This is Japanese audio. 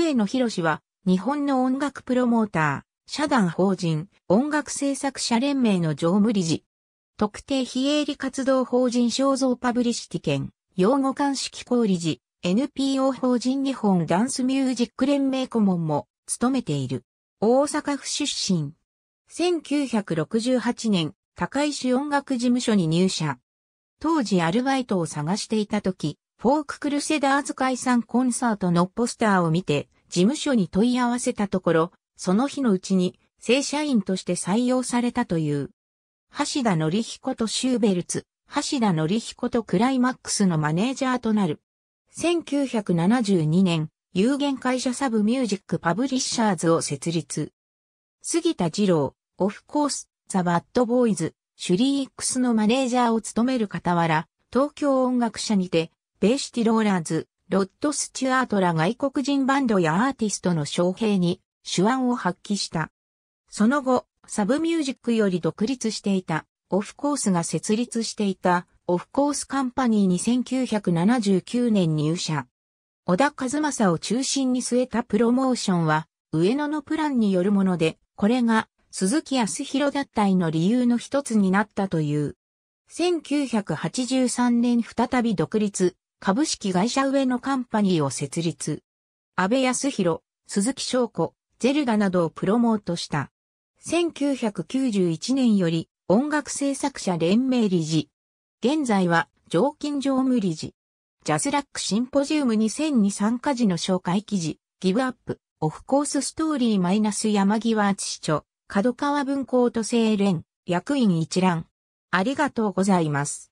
上野博士は、日本の音楽プロモーター、社団法人、音楽制作者連盟の常務理事。特定非営利活動法人肖像パブリシティ権、用語鑑識機構理事、NPO 法人日本ダンスミュージック連盟顧問も務めている。大阪府出身。1968年、高石音楽事務所に入社。当時アルバイトを探していた時、フォーククルセダーズ解散コンサートのポスターを見て、事務所に問い合わせたところ、その日のうちに正社員として採用されたという。橋田則彦とシューベルツ、橋田則彦とクライマックスのマネージャーとなる。1972年、有限会社サブミュージックパブリッシャーズを設立。杉田二郎、オフコース、ザ・バッド・ボーイズ、シュリー・イックスのマネージャーを務める傍ら、東京音楽社にて、ベーシティローラーズ、ロッド・スチュアートら外国人バンドやアーティストの招聘に手腕を発揮した。その後、サブミュージックより独立していた、オフコースが設立していた、オフコースカンパニーに1979年入社。小田和正を中心に据えたプロモーションは、上野のプランによるもので、これが鈴木康弘脱退の理由の一つになったという。1983年再び独立、株式会社上野カンパニーを設立。安倍康弘、鈴木翔子、ゼルダなどをプロモートした。1991年より音楽制作者連盟理事。現在は常勤常務理事。ジャスラックシンポジウム2002参加時の紹介記事、ギブアップ、オフコースストーリーマイナス山際厚長、角川文工と清廉、役員一覧。ありがとうございます。